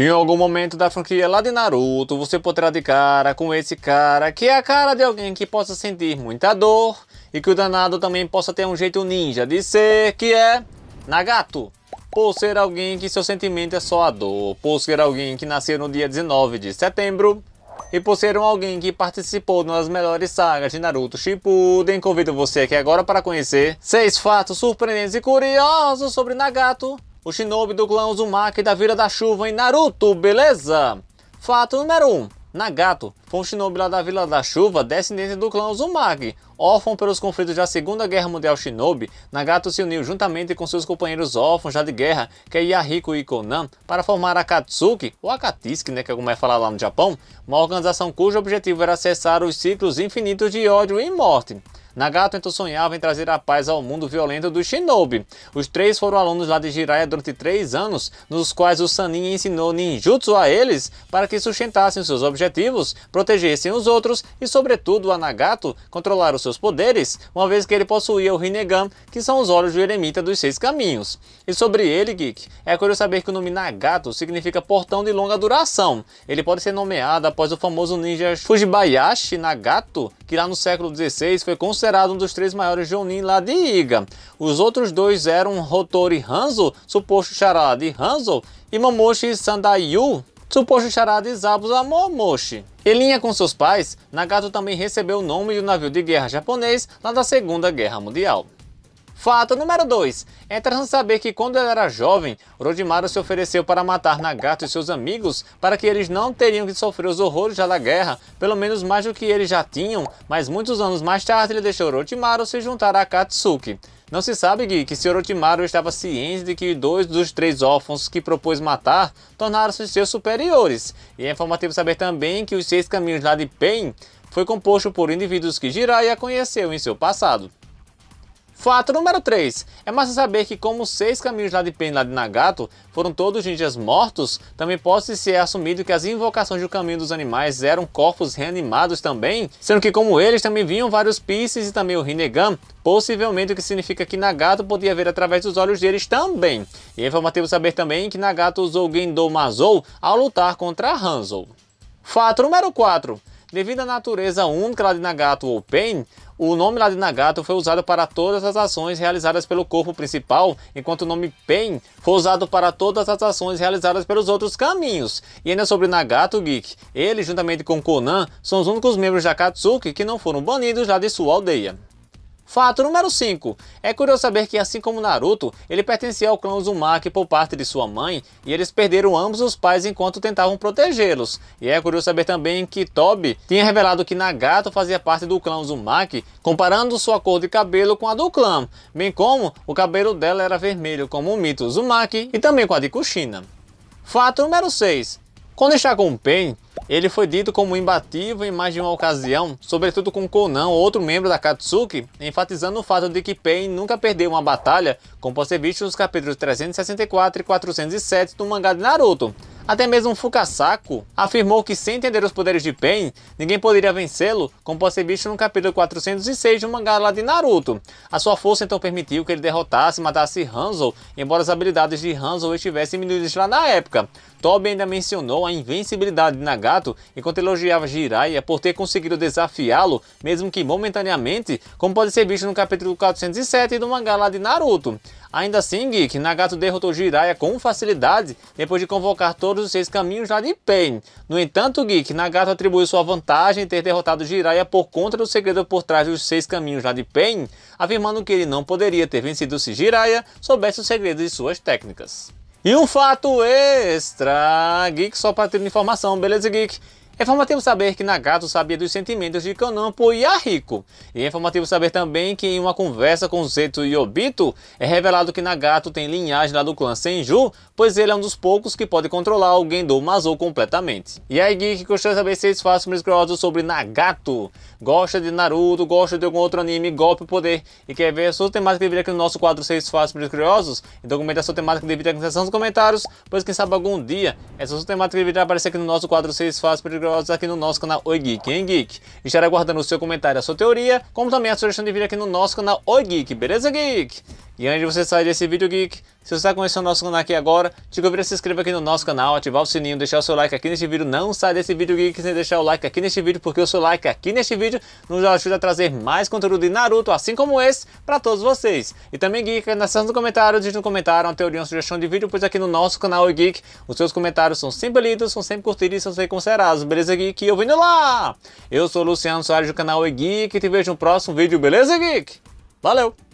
Em algum momento da franquia lá de Naruto, você poderá de cara com esse cara, que é a cara de alguém que possa sentir muita dor e que o danado também possa ter um jeito ninja de ser, que é Nagato. Por ser alguém que seu sentimento é só a dor, por ser alguém que nasceu no dia 19 de setembro e por ser um alguém que participou de uma das melhores sagas de Naruto Shippuden, convido você aqui agora para conhecer seis fatos surpreendentes e curiosos sobre Nagato o shinobi do clã Uzumaki da Vila da Chuva em Naruto, beleza? Fato número 1. Um, Nagato foi um shinobi lá da Vila da Chuva, descendente do clã Uzumaki. Órfão pelos conflitos da Segunda Guerra Mundial Shinobi, Nagato se uniu juntamente com seus companheiros órfãos já de guerra, que é Yahiko e Konan, para formar a Katsuki, ou a Katsuki, né, que é como é falar lá no Japão, uma organização cujo objetivo era acessar os ciclos infinitos de ódio e morte. Nagato então sonhava em trazer a paz ao mundo violento dos Shinobi. Os três foram alunos lá de Jiraiya durante três anos, nos quais o Sanin ensinou ninjutsu a eles para que sustentassem seus objetivos, protegessem os outros e, sobretudo, a Nagato controlar os seus poderes, uma vez que ele possuía o Rinnegan, que são os olhos do Eremita dos Seis Caminhos. E sobre ele, Geek, é curioso saber que o nome Nagato significa portão de longa duração. Ele pode ser nomeado após o famoso ninja Fujibayashi Nagato, que lá no século XVI foi considerado um dos três maiores Jonin lá de Iga. Os outros dois eram Rotori Hanzo, suposto chará de Hanzo, e Mamoshi Sandayu, suposto Charada Isabu Amomoshi. Em linha com seus pais, Nagato também recebeu o nome de um navio de guerra japonês lá da Segunda Guerra Mundial. Fato número 2. É interessante saber que quando ele era jovem, Orochimaru se ofereceu para matar Nagato e seus amigos para que eles não teriam que sofrer os horrores já da guerra, pelo menos mais do que eles já tinham, mas muitos anos mais tarde ele deixou Orochimaru se juntar a Katsuki. Não se sabe, Gui, que Sr. Otimaru estava ciente de que dois dos três órfãos que propôs matar tornaram-se seus superiores. E é informativo saber também que os seis caminhos lá de Pain foi composto por indivíduos que Jiraiya conheceu em seu passado. Fato número 3. É massa saber que como seis caminhos lá de Pen e lá de Nagato foram todos ninjas mortos, também pode ser assumido que as invocações do caminho dos animais eram corpos reanimados também, sendo que como eles também vinham vários Pisces e também o Rinnegan, possivelmente o que significa que Nagato podia ver através dos olhos deles também. E é informativo saber também que Nagato usou Gendou Mazou ao lutar contra Hanzo. Fato número 4. Devido à natureza única lá de Nagato ou Pain, o nome lá de Nagato foi usado para todas as ações realizadas pelo corpo principal, enquanto o nome Pain foi usado para todas as ações realizadas pelos outros caminhos. E ainda sobre Nagato Geek, ele juntamente com Conan são os únicos membros da Katsuki que não foram banidos lá de sua aldeia. Fato número 5. É curioso saber que assim como Naruto, ele pertencia ao clã Uzumaki por parte de sua mãe e eles perderam ambos os pais enquanto tentavam protegê-los. E é curioso saber também que Tobi tinha revelado que Nagato fazia parte do clã Uzumaki, comparando sua cor de cabelo com a do clã, bem como o cabelo dela era vermelho como o mito Uzumaki e também com a de Kushina. Fato número 6. Quando está com o Pain, ele foi dito como imbatível em mais de uma ocasião, sobretudo com Konan, outro membro da Katsuki, enfatizando o fato de que Pain nunca perdeu uma batalha, como pode ser visto nos capítulos 364 e 407 do mangá de Naruto. Até mesmo Fukasaku afirmou que sem entender os poderes de Pain, ninguém poderia vencê-lo, como pode ser visto no capítulo 406 de mangá lá de Naruto. A sua força então permitiu que ele derrotasse e matasse Hanzo, embora as habilidades de Hanzo estivessem diminuídas lá na época. Toby ainda mencionou a invencibilidade de Nagato enquanto elogiava Jiraiya por ter conseguido desafiá-lo, mesmo que momentaneamente, como pode ser visto no capítulo 407 do mangá lá de Naruto. Ainda assim, Geek, Nagato derrotou Jiraiya com facilidade depois de convocar todos os seis caminhos lá de Pain. No entanto, Geek, Nagato atribuiu sua vantagem em ter derrotado Jiraiya por conta do segredo por trás dos seis caminhos lá de Pain, afirmando que ele não poderia ter vencido se Jiraiya soubesse o segredo de suas técnicas. E um fato extra, Geek só para ter informação, beleza Geek? É informativo saber que Nagato sabia dos sentimentos de Kanampo e Ariko. É e é informativo saber também que em uma conversa com Zeto e Obito, é revelado que Nagato tem linhagem lá do clã Senju, pois ele é um dos poucos que pode controlar o do Mazou completamente. E aí, Geek, gostaria de saber se vocês fazem meus curiosos sobre Nagato. Gosta de Naruto, gosta de algum outro anime, golpe poder e quer ver a sua temática de vida aqui no nosso quadro 6 Fácil para os Curiosos? Então comenta a sua temática de vida aqui na seção dos comentários, pois quem sabe algum dia essa sua temática de vida vai aparecer aqui no nosso quadro 6 Fácil para os Curiosos curiosos aqui no nosso canal Oi Geek, hein Geek? Estarei aguardando o seu comentário, a sua teoria, como também a sugestão de vídeo aqui no nosso canal Oi Geek, beleza Geek? E antes de você sair desse vídeo, Geek, se você está conhecendo o nosso canal aqui agora, te convido a se inscrever aqui no nosso canal, ativar o sininho, deixar o seu like aqui neste vídeo. Não sai desse vídeo, Geek, sem deixar o like aqui neste vídeo, porque o seu like aqui neste vídeo nos ajuda a trazer mais conteúdo de Naruto, assim como esse, para todos vocês. E também, Geek, na seção dos comentários, digite no comentário uma teoria, uma sugestão de vídeo, pois aqui no nosso canal, Geek, os seus comentários são sempre lidos, são sempre curtidos e são sempre considerados. Beleza, Geek? Eu vindo lá! Eu sou o Luciano Soares do canal e Geek e te vejo no próximo vídeo, beleza, Geek? Valeu!